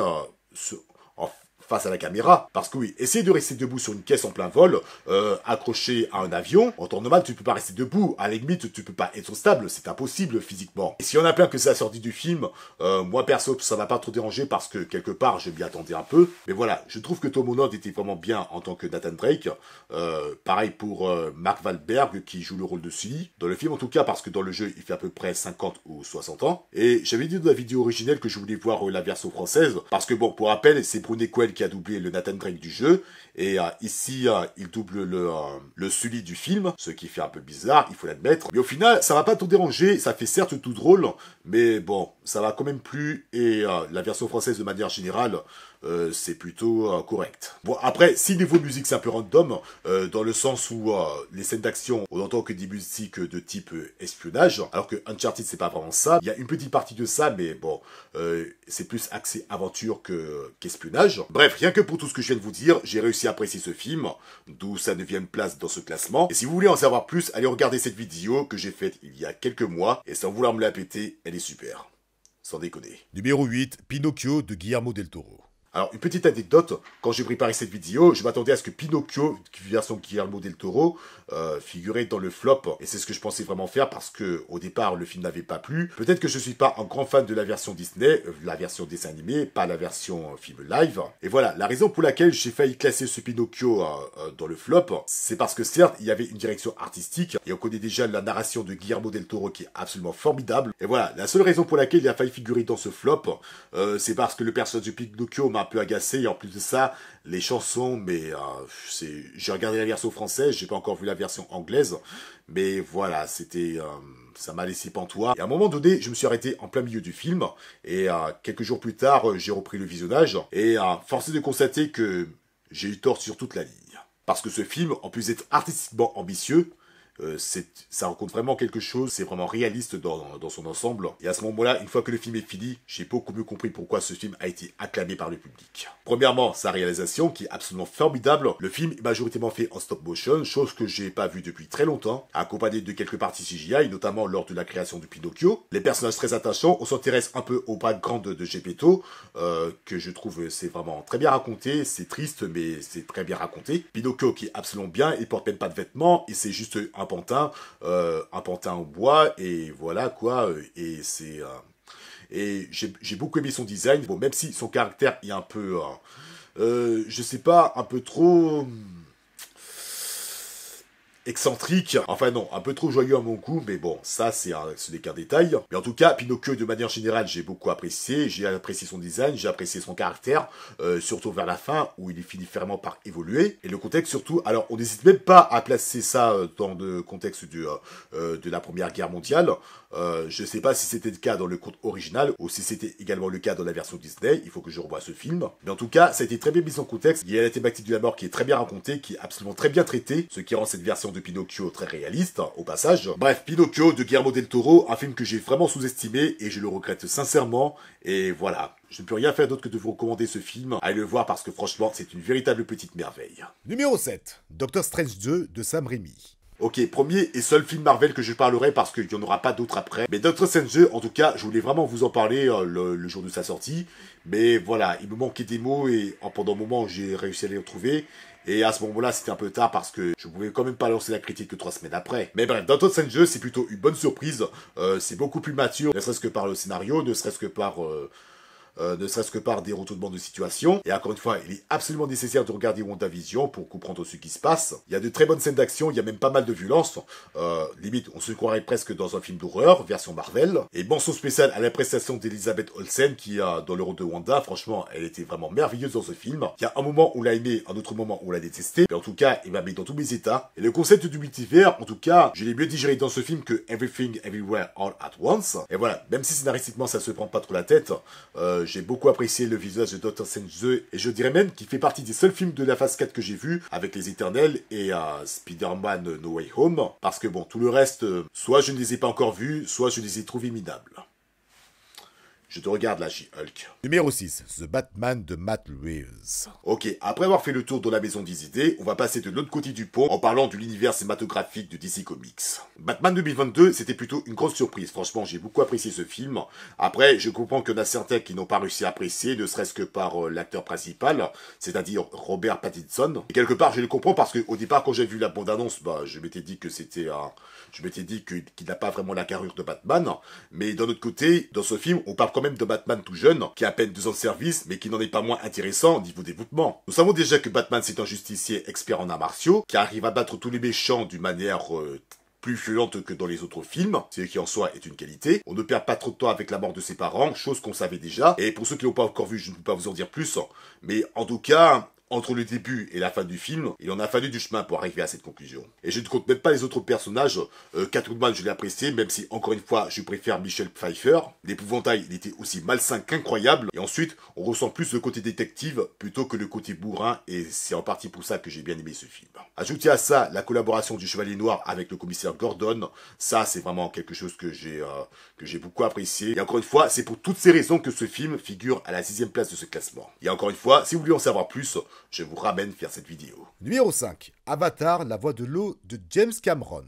S1: face à la caméra. Parce que oui, essayer de rester debout sur une caisse en plein vol, euh, accroché à un avion, en temps normal, tu peux pas rester debout. À la limite, tu peux pas être stable, c'est impossible physiquement. Et s'il y en a plein que c'est la sortie du film, euh, moi perso, ça va pas trop dérangé parce que quelque part, je m'y attendais un peu. Mais voilà, je trouve que Tom Holland était vraiment bien en tant que Nathan Drake. Euh, pareil pour Mark Wahlberg qui joue le rôle de Sully. Dans le film en tout cas, parce que dans le jeu, il fait à peu près 50 ou 60 ans. Et j'avais dit dans la vidéo originelle que je voulais voir la version française. Parce que bon, pour rappel, c'est Brunet Coel qui a doublé le Nathan Drake du jeu, et euh, ici, euh, il double le, euh, le Sully du film, ce qui fait un peu bizarre, il faut l'admettre. Mais au final, ça va pas tout déranger, ça fait certes tout drôle, mais bon, ça va quand même plus. Et la version française, de manière générale, c'est plutôt correct. Bon, après, si niveau musique, c'est un peu random, dans le sens où les scènes d'action, on entend que des musiques de type espionnage, alors que Uncharted, c'est pas vraiment ça. Il y a une petite partie de ça, mais bon, c'est plus axé aventure que qu'espionnage. Bref, rien que pour tout ce que je viens de vous dire, j'ai réussi apprécie ce film, d'où sa neuvième place dans ce classement. Et si vous voulez en savoir plus, allez regarder cette vidéo que j'ai faite il y a quelques mois, et sans vouloir me la péter, elle est super. Sans déconner. Numéro 8, Pinocchio de Guillermo del Toro. Alors, une petite anecdote, quand j'ai préparé cette vidéo, je m'attendais à ce que Pinocchio, version Guillermo del Toro, euh, figurait dans le flop. Et c'est ce que je pensais vraiment faire parce que, au départ, le film n'avait pas plu. Peut-être que je suis pas un grand fan de la version Disney, euh, la version dessin animé, pas la version euh, film live. Et voilà, la raison pour laquelle j'ai failli classer ce Pinocchio dans le flop, c'est parce que certes, il y avait une direction artistique, et on connaît déjà la narration de Guillermo del Toro qui est absolument formidable. Et voilà, la seule raison pour laquelle il a failli figurer dans ce flop, c'est parce que le personnage de Pinocchio m'a peu agacé. Et en plus de ça, les chansons, mais euh, c'est, j'ai regardé la version française, j'ai pas encore vu la version anglaise. Mais voilà, c'était, euh, ça m'a laissé pantois. Et à un moment donné, je me suis arrêté en plein milieu du film. Et euh, quelques jours plus tard, j'ai repris le visionnage. Et forcé de constater que j'ai eu tort sur toute la ligne. Parce que ce film, en plus d'être artistiquement ambitieux, euh, ça rencontre vraiment quelque chose, c'est vraiment réaliste dans, dans, son ensemble. Et à ce moment-là, une fois que le film est fini, j'ai beaucoup mieux compris pourquoi ce film a été acclamé par le public. Premièrement, sa réalisation qui est absolument formidable. Le film est majoritairement fait en stop motion, chose que j'ai pas vu depuis très longtemps, accompagné de quelques parties CGI, notamment lors de la création de Pinocchio. Les personnages très attachants, on s'intéresse un peu au background de, de Gepetto, euh, que je trouve c'est vraiment très bien raconté, c'est triste mais c'est très bien raconté. Pinocchio qui est absolument bien, il porte même pas de vêtements et c'est juste un un pantin, euh, un pantin au bois, et voilà quoi, euh, et c'est... Euh, et j'ai beaucoup aimé son design, bon, même si son caractère est un peu... je sais pas, un peu trop excentrique. Enfin non, un peu trop joyeux à mon goût, mais bon, ça c'est un, ce n'est qu'un détail. Mais en tout cas, Pinocchio de manière générale, j'ai beaucoup apprécié. J'ai apprécié son design, j'ai apprécié son caractère, euh, surtout vers la fin où il finit vraiment par évoluer. Et le contexte surtout, alors on n'hésite même pas à placer ça euh, dans le contexte du, euh, euh, de la Première Guerre mondiale. Euh, je ne sais pas si c'était le cas dans le conte original ou si c'était également le cas dans la version Disney. Il faut que je revoie ce film. Mais en tout cas, ça a été très bien mis en contexte. Il y a la thématique de la mort qui est très bien racontée, qui est absolument très bien traitée, ce qui rend cette version de Pinocchio très réaliste, hein, au passage. Bref, Pinocchio de Guillermo del Toro, un film que j'ai vraiment sous-estimé et je le regrette sincèrement. Et voilà, je ne peux rien faire d'autre que de vous recommander ce film. Allez le voir parce que franchement, c'est une véritable petite merveille. Numéro 7, Doctor Strange 2 de Sam Raimi. Ok, premier et seul film Marvel que je parlerai parce qu'il n'y en aura pas d'autres après. Mais Doctor Strange, en tout cas, je voulais vraiment vous en parler euh, le, jour de sa sortie. Mais voilà, il me manquait des mots et en pendant un moment, j'ai réussi à les retrouver. Et à ce moment-là, c'était un peu tard parce que je pouvais quand même pas lancer la critique que trois semaines après. Mais bref, dans Sun jeu, c'est plutôt une bonne surprise. Euh, c'est beaucoup plus mature, ne serait-ce que par le scénario, ne serait-ce que par... Euh, euh, ne serait-ce que par des retournements de situation. Et encore une fois, il est absolument nécessaire de regarder WandaVision pour comprendre ce qui se passe. Il y a de très bonnes scènes d'action, il y a même pas mal de violence. Euh, limite, on se croirait presque dans un film d'horreur, version Marvel. Et mention spécial à la prestation d'Elisabeth Olsen, qui a, dans le rôle de Wanda, franchement, elle était vraiment merveilleuse dans ce film. Il y a un moment où l'a aimé, un autre moment où l'a détesté. Mais en tout cas, il m'a mis dans tous mes états. Et le concept du multivers, en tout cas, je l'ai mieux digéré dans ce film que Everything Everywhere All at Once. Et voilà, même si scénaristiquement ça se prend pas trop la tête, euh, j'ai beaucoup apprécié le visage de Dr. Strange et je dirais même qu'il fait partie des seuls films de la phase 4 que j'ai vu avec les Éternels et à euh, Spider-Man No Way Home parce que bon, tout le reste, euh, soit je ne les ai pas encore vus, soit je les ai trouvés minables. Je te regarde là, She-Hulk. Numéro 6, The Batman de Matt Reeves. Ok, après avoir fait le tour de la maison des idées, on va passer de l'autre côté du pont en parlant de l'univers cinématographique de DC Comics. Batman 2022, c'était plutôt une grosse surprise. Franchement, j'ai beaucoup apprécié ce film. Après, je comprends qu'il y en a certains qui n'ont pas réussi à apprécier, ne serait-ce que par euh, l'acteur principal, c'est-à-dire Robert Pattinson. Et quelque part, je le comprends parce que au départ, quand j'ai vu la bande-annonce, bah, je m'étais dit que c'était un... Je m'étais dit qu'il n'a pas vraiment la carrure de Batman, mais d'un autre côté, dans ce film, on parle quand même de Batman tout jeune, qui a à peine deux ans de service, mais qui n'en est pas moins intéressant au niveau développement. Nous savons déjà que Batman c'est un justicier expert en arts martiaux, qui arrive à battre tous les méchants d'une manière euh, plus violente que dans les autres films, ce qui en soi est une qualité. On ne perd pas trop de temps avec la mort de ses parents, chose qu'on savait déjà. Et pour ceux qui l'ont pas encore vu, je ne peux pas vous en dire plus. Mais en tout cas, entre le début et la fin du film, il en a fallu du chemin pour arriver à cette conclusion. Et je ne compte même pas les autres personnages. Euh, Catwoman, je l'ai apprécié, même si, encore une fois, je préfère Michel Pfeiffer. L'épouvantail, il était aussi malsain qu'incroyable. Et ensuite, on ressent plus le côté détective plutôt que le côté bourrin, et c'est en partie pour ça que j'ai bien aimé ce film. Ajouté à ça la collaboration du Chevalier Noir avec le commissaire Gordon, ça c'est vraiment quelque chose que j'ai euh, que j'ai beaucoup apprécié. Et encore une fois, c'est pour toutes ces raisons que ce film figure à la sixième place de ce classement. Et encore une fois, si vous voulez en savoir plus, je vous ramène faire cette vidéo. Numéro 5. Avatar, la voix de l'eau de James Cameron.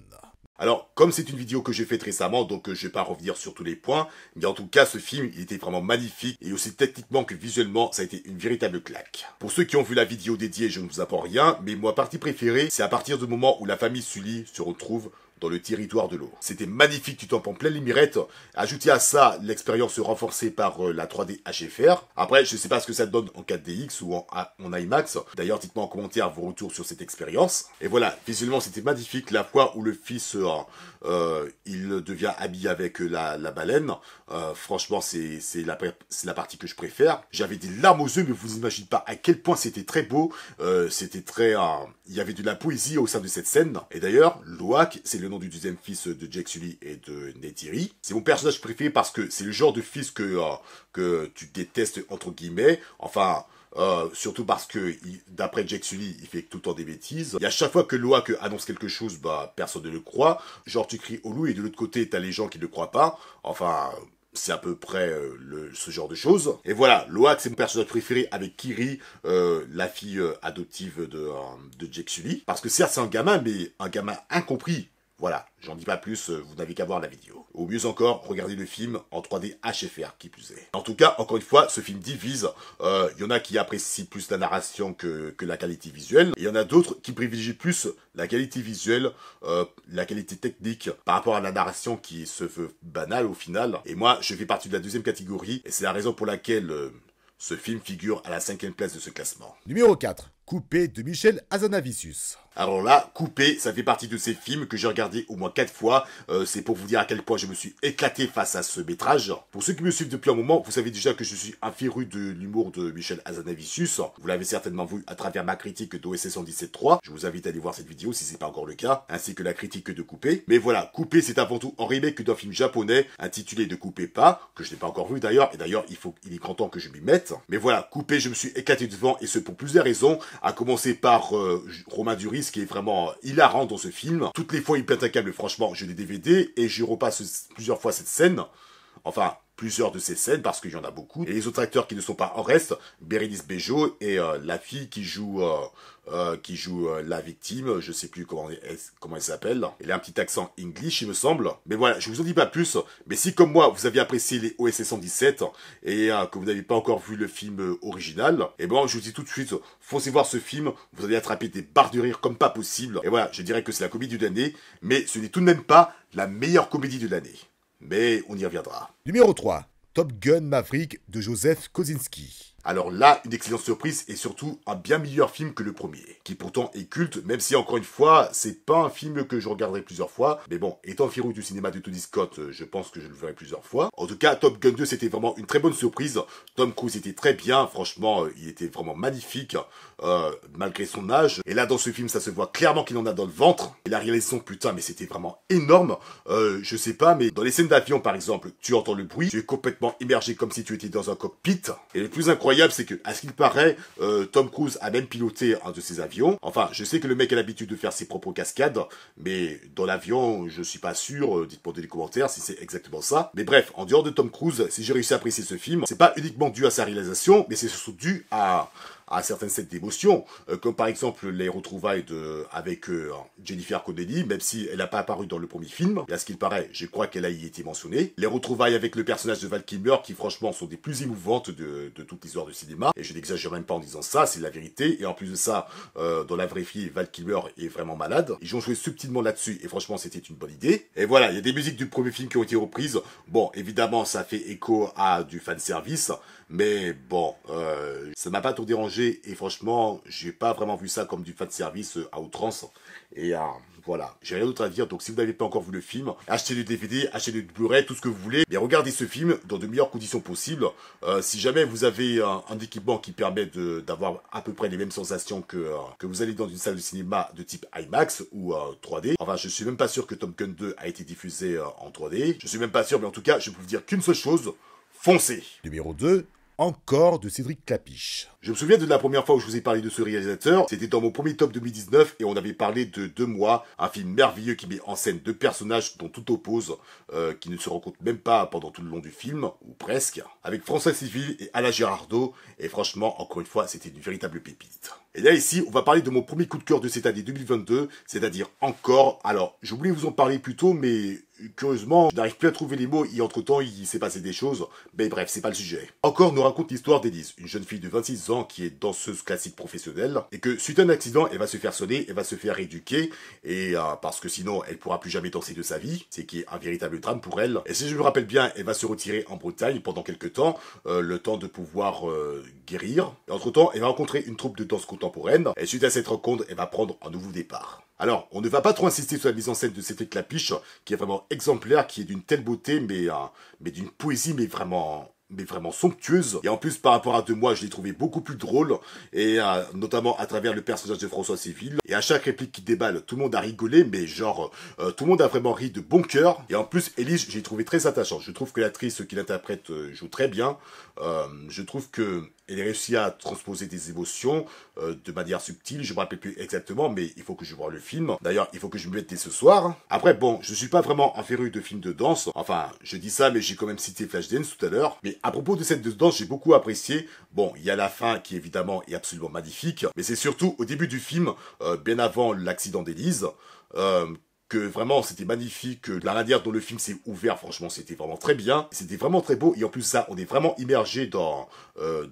S1: Alors, comme c'est une vidéo que j'ai faite récemment, donc je euh, je vais pas revenir sur tous les points, mais en tout cas, ce film, il était vraiment magnifique, et aussi techniquement que visuellement, ça a été une véritable claque. Pour ceux qui ont vu la vidéo dédiée, je ne vous apprends rien, mais moi, partie préférée, c'est à partir du moment où la famille Sully se retrouve dans le territoire de l'eau. C'était magnifique, tu tombes en plein limirette. Ajouté à ça l'expérience renforcée par euh, la 3D HFR. Après, je ne sais pas ce que ça donne en 4DX ou ah, en, IMAX. D'ailleurs, dites-moi en commentaire vos retours sur cette expérience. Et voilà, visuellement, c'était magnifique. La fois où le fils, euh, euh, il devient habillé avec la, baleine. franchement, c'est la, la partie que je préfère. J'avais des larmes aux yeux, mais vous n'imaginez pas à quel point c'était très beau. c'était très... Il y avait de la poésie au sein de cette scène. Et d'ailleurs, loac c'est le le nom du deuxième fils de Jack Sully et de Neytiri. C'est mon personnage préféré parce que c'est le genre de fils que, euh, que tu détestes, entre guillemets. Enfin, euh, surtout parce que, d'après Jack Sully, il fait tout le temps des bêtises. Et à chaque fois que Loak annonce quelque chose, bah, personne ne le croit. Genre, tu cries au loup et de l'autre côté, t'as les gens qui ne le croient pas. Enfin, c'est à peu près euh, ce genre de choses. Et voilà, Loak, c'est mon personnage préféré avec Kiri, la fille adoptive de, de Jack Sully. Parce que certes, c'est un gamin, mais un gamin incompris. Voilà, j'en dis pas plus, euh, vous n'avez qu'à voir la vidéo. Au mieux encore, regardez le film en 3D HFR, qui plus est. En tout cas, encore une fois, ce film divise. Il euh, y en a qui apprécient plus la narration que, la qualité visuelle, et il y en a d'autres qui privilégient plus la qualité visuelle, euh, la qualité technique, par rapport à la narration qui se veut banale au final. Et moi, je fais partie de la deuxième catégorie, et c'est la raison pour laquelle... ce film figure à la cinquième place de ce classement. Numéro 4. Coupé de Michel Azanavicius. Alors là, Coupé, ça fait partie de ces films que j'ai regardé au moins 4 fois. Euh, c'est pour vous dire à quel point je me suis éclaté face à ce métrage. Pour ceux qui me suivent depuis un moment, vous savez déjà que je suis un de l'humour de Michel Azanavicius. Vous l'avez certainement vu à travers ma critique d'OSC 117.3. Je vous invite à aller voir cette vidéo si c'est pas encore le cas, ainsi que la critique de Coupé. Mais voilà, Coupé, c'est avant tout un remake d'un film japonais intitulé De coupez pas, que je n'ai pas encore vu d'ailleurs. Et d'ailleurs, il faut, il est content que je m'y mette. Mais voilà, Coupé, je me suis éclaté devant et ce pour plusieurs raisons à commencer par euh, Romain Duris, qui est vraiment hilarant dans ce film. Toutes les fois, il pète un câble, franchement, je des DVD, et je repasse plusieurs fois cette scène. Enfin, plusieurs de ces scènes, parce qu'il y en a beaucoup. Et les autres acteurs qui ne sont pas en reste, Bérénice Bejo et euh, la fille qui joue... Euh, euh, qui joue euh, la victime, je sais plus comment, elle, s'appelle. Elle a un petit accent English, il me semble. Mais voilà, je vous en dis pas plus. Mais si, comme moi, vous avez apprécié les OSC 117 et euh, que vous n'avez pas encore vu le film original, et eh bon, je vous dis tout de suite, foncez voir ce film, vous allez attraper des barres de rire comme pas possible. Et voilà, je dirais que c'est la comédie de l'année, mais ce n'est tout de même pas la meilleure comédie de l'année. Mais on y reviendra. Numéro 3, Top Gun Maverick de Joseph Kosinski. Alors là, une excellente surprise et surtout un bien meilleur film que le premier, qui pourtant est culte, même si encore une fois, c'est pas un film que je regarderai plusieurs fois, mais bon, étant firou du cinéma de Tony Scott, euh, je pense que je le verrai plusieurs fois. En tout cas, Top Gun 2, c'était vraiment une très bonne surprise. Tom Cruise était très bien, franchement, euh, il était vraiment magnifique, euh, malgré son âge. Et là, dans ce film, ça se voit clairement qu'il en a dans le ventre. Et la réalisation, putain, mais c'était vraiment énorme. je sais pas, mais dans les scènes d'avion, par exemple, tu entends le bruit, tu es complètement immergé comme si tu étais dans un cockpit. Et le plus incroyable, incroyable, c'est que, à ce qu'il paraît, euh, Tom Cruise a même piloté un de ses avions. Enfin, je sais que le mec a l'habitude de faire ses propres cascades, mais dans l'avion, je suis pas sûr. Euh, dites-moi dans les commentaires si c'est exactement ça. Mais bref, en dehors de Tom Cruise, si j'ai réussi à apprécier ce film, c'est pas uniquement dû à sa réalisation, mais c'est surtout dû à à certaines scènes d'émotion, euh, comme par exemple les retrouvailles de, avec euh, Jennifer Connelly, même si elle n'a pas apparu dans le premier film, et à ce qu'il paraît, je crois qu'elle a y été mentionnée. Les retrouvailles avec le personnage de Val Kilmer, qui franchement sont des plus émouvantes de, de toute l'histoire du cinéma, et je n'exagère même pas en disant ça, c'est la vérité, et en plus de ça, euh, dans la vraie vie, Val Kilmer est vraiment malade. Ils ont joué subtilement là-dessus, et franchement, c'était une bonne idée. Et voilà, il y a des musiques du premier film qui ont été reprises. Bon, évidemment, ça fait écho à du fanservice, service mais bon, euh, ça m'a pas trop dérangé et franchement, j'ai pas vraiment vu ça comme du fan service euh, à outrance. Et euh, voilà, j'ai rien d'autre à dire. Donc si vous n'avez pas encore vu le film, achetez du DVD, achetez du Blu-ray, tout ce que vous voulez. Mais regardez ce film dans de meilleures conditions possibles. Euh, si jamais vous avez un, équipement qui permet d'avoir à peu près les mêmes sensations que, vous allez dans une salle de cinéma de type IMAX ou 3D. Enfin, je suis même pas sûr que Tom Gun 2 a été diffusé en 3D. Je suis même pas sûr, mais en tout cas, je peux vous dire qu'une seule chose, foncez Numéro 2, encore de Cédric Clapiche. Je me souviens de la première fois où je vous ai parlé de ce réalisateur, c'était dans mon premier top 2019 et on avait parlé de Deux mois, un film merveilleux qui met en scène deux personnages dont tout oppose, euh, qui ne se rencontrent même pas pendant tout le long du film, ou presque, avec François Civil et Alain Girardot, et franchement, encore une fois, c'était une véritable pépite. Et là ici, on va parler de mon premier coup de cœur de cette année 2022, c'est-à-dire encore, alors j'oubliais vous en parler plus tôt, mais curieusement, je n'arrive plus à trouver les mots et entre-temps, il s'est passé des choses, mais bref, c'est pas le sujet. Encore nous raconte l'histoire d'Elise, une jeune fille de 26 ans qui est danseuse classique professionnelle, et que suite à un accident, elle va se faire sonner, elle va se faire éduquer, et euh, parce que sinon, elle pourra plus jamais danser de sa vie, c'est qui est un véritable drame pour elle. Et si je me rappelle bien, elle va se retirer en Bretagne pendant quelques temps, euh, le temps de pouvoir euh, guérir. Et entre-temps, elle va rencontrer une troupe de danse contemporaine, et suite à cette rencontre, elle va prendre un nouveau départ. Alors, on ne va pas trop insister sur la mise en scène de cet Lapiche, qui est vraiment exemplaire, qui est d'une telle beauté, mais, euh, mais d'une poésie, mais vraiment mais vraiment somptueuse. Et en plus, par rapport à deux mois, je l'ai trouvé beaucoup plus drôle, et euh, notamment à travers le personnage de François Civil. Et à chaque réplique qui déballe, tout le monde a rigolé, mais genre, euh, tout le monde a vraiment ri de bon cœur. Et en plus, Elise, j'ai trouvé très attachant. Je trouve que l'actrice qui l'interprète joue très bien. je trouve que elle réussit à transposer des émotions euh, de manière subtile. Je me rappelle plus exactement, mais il faut que je voie le film. D'ailleurs, il faut que je me mette dès ce soir. Après, bon, je suis pas vraiment un de films de danse. Enfin, je dis ça, mais j'ai quand même cité Flashdance tout à l'heure. Mais à propos de cette danse, j'ai beaucoup apprécié. Bon, il y a la fin qui évidemment est absolument magnifique, mais c'est surtout au début du film, euh, bien avant l'accident d'Elise. Euh, que vraiment c'était magnifique, la manière dont le film s'est ouvert, franchement c'était vraiment très bien, c'était vraiment très beau et en plus ça, on est vraiment immergé dans euh,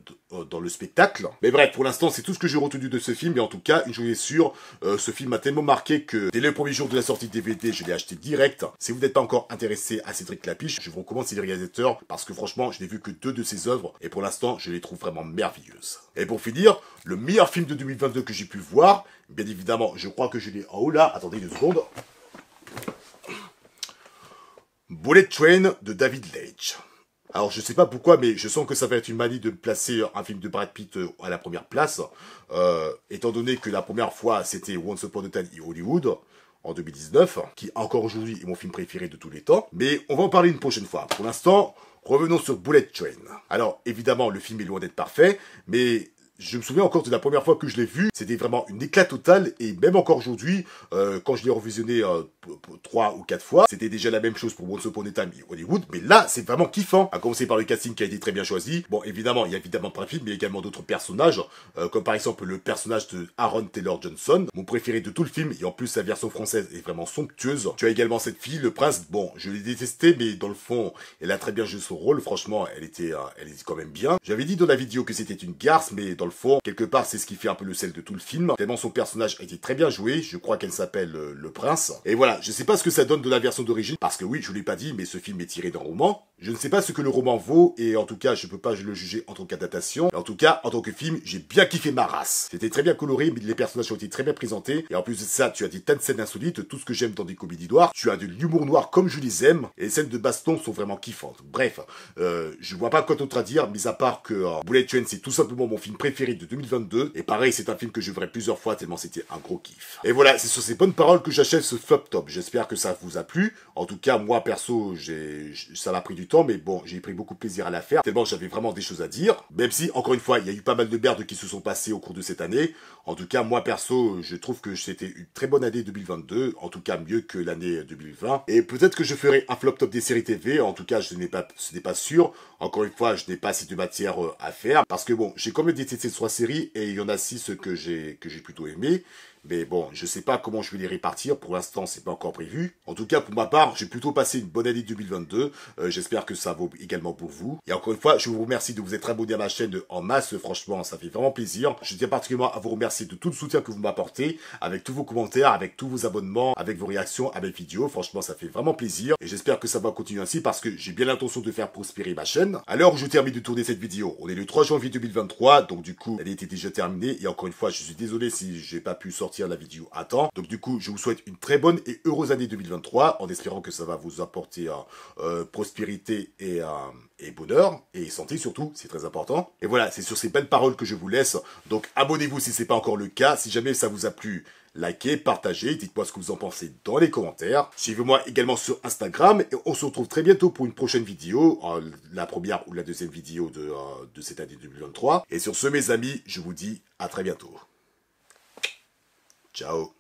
S1: dans le spectacle. Mais bref, pour l'instant c'est tout ce que j'ai retenu de ce film, et en tout cas une chose est sûre, euh, ce film m'a tellement marqué que dès le premier jour de la sortie DVD, je l'ai acheté direct. Si vous n'êtes pas encore intéressé à Cédric Lapiche, je vous recommande ces réalisateurs parce que franchement je n'ai vu que deux de ses œuvres et pour l'instant je les trouve vraiment merveilleuses. Et pour finir, le meilleur film de 2022 que j'ai pu voir, bien évidemment je crois que je l'ai en haut là, attendez deux secondes. Bullet Train de David Leitch. Alors je sais pas pourquoi, mais je sens que ça va être une manie de placer un film de Brad Pitt euh, à la première place, euh, étant donné que la première fois c'était Once Upon a Time in Hollywood en 2019, qui encore aujourd'hui est mon film préféré de tous les temps. Mais on va en parler une prochaine fois. Pour l'instant, revenons sur Bullet Train. Alors évidemment, le film est loin d'être parfait, mais je me souviens encore de la première fois que je l'ai vu, c'était vraiment une éclat totale et même encore aujourd'hui, euh, quand je l'ai revisionné euh, trois ou quatre fois, c'était déjà la même chose pour Once Upon a Time et Hollywood, mais là c'est vraiment kiffant, à commencer par le casting qui a été très bien choisi. Bon évidemment, il y a évidemment plein de film mais également d'autres personnages, euh, comme par exemple le personnage de Aaron Taylor Johnson, mon préféré de tout le film, et en plus sa version française est vraiment somptueuse. Tu as également cette fille, le prince, bon je l'ai détesté, mais dans le fond, elle a très bien joué son rôle, franchement elle était, elle est quand même bien. J'avais dit dans la vidéo que c'était une garce, mais dans le fond. Quelque part, c'est ce qui fait un peu le sel de tout le film. Tellement son personnage a été très bien joué. Je crois qu'elle s'appelle euh, Le Prince. Et voilà, je sais pas ce que ça donne de la version d'origine. Parce que oui, je vous l'ai pas dit, mais ce film est tiré d'un roman. Je ne sais pas ce que le roman vaut. Et en tout cas, je peux pas le juger en tant qu'adaptation. En tout cas, en tant que film, j'ai bien kiffé ma race. C'était très bien coloré, mais les personnages ont été très bien présentés. Et en plus de ça, tu as des tas de scènes insolites, tout ce que j'aime dans des comédies noires. Tu as de l'humour noir comme je les aime. Et les scènes de baston sont vraiment kiffantes. Bref, euh, je vois pas quoi d'autre à dire, mis à part que euh, Bullet c'est tout simplement mon film préféré de 2022. Et pareil, c'est un film que je verrai plusieurs fois tellement c'était un gros kiff. Et voilà, c'est sur ces bonnes paroles que j'achève ce flop top. J'espère que ça vous a plu. En tout cas, moi perso, j'ai, ça m'a pris du temps, mais bon, j'ai pris beaucoup de plaisir à la faire. Tellement j'avais vraiment des choses à dire. Même si, encore une fois, il y a eu pas mal de merdes qui se sont passées au cours de cette année. En tout cas, moi perso, je trouve que c'était une très bonne année 2022. En tout cas, mieux que l'année 2020. Et peut-être que je ferai un flop top des séries TV. En tout cas, je n'ai pas, ce n'est pas sûr. Encore une fois, je n'ai pas assez de matière euh, à faire. Parce que bon, j'ai comme dit trois séries et il y en a six que j'ai que j'ai plutôt aimé mais bon, je sais pas comment je vais les répartir. Pour l'instant, c'est pas encore prévu. En tout cas, pour ma part, j'ai plutôt passé une bonne année 2022. Euh, j'espère que ça vaut également pour vous. Et encore une fois, je vous remercie de vous être abonné à ma chaîne en masse. Franchement, ça fait vraiment plaisir. Je tiens particulièrement à vous remercier de tout le soutien que vous m'apportez, avec tous vos commentaires, avec tous vos abonnements, avec vos réactions à mes vidéos. Franchement, ça fait vraiment plaisir. Et j'espère que ça va continuer ainsi parce que j'ai bien l'intention de faire prospérer ma chaîne. Alors, l'heure où je termine de tourner cette vidéo, on est le 3 janvier 2023. Donc du coup, elle était déjà terminée. Et encore une fois, je suis désolé si j'ai pas pu sortir la vidéo à temps. Donc du coup, je vous souhaite une très bonne et heureuse année 2023 en espérant que ça va vous apporter euh, euh, prospérité euh, et, bonheur et santé surtout, c'est très important. Et voilà, c'est sur ces belles paroles que je vous laisse. Donc abonnez-vous si ce c'est pas encore le cas. Si jamais ça vous a plu, likez, partagez, dites-moi ce que vous en pensez dans les commentaires. Suivez-moi également sur Instagram et on se retrouve très bientôt pour une prochaine vidéo, la première ou la deuxième vidéo de cette année 2023. Et sur ce, mes amis, je vous dis à très bientôt. Ciao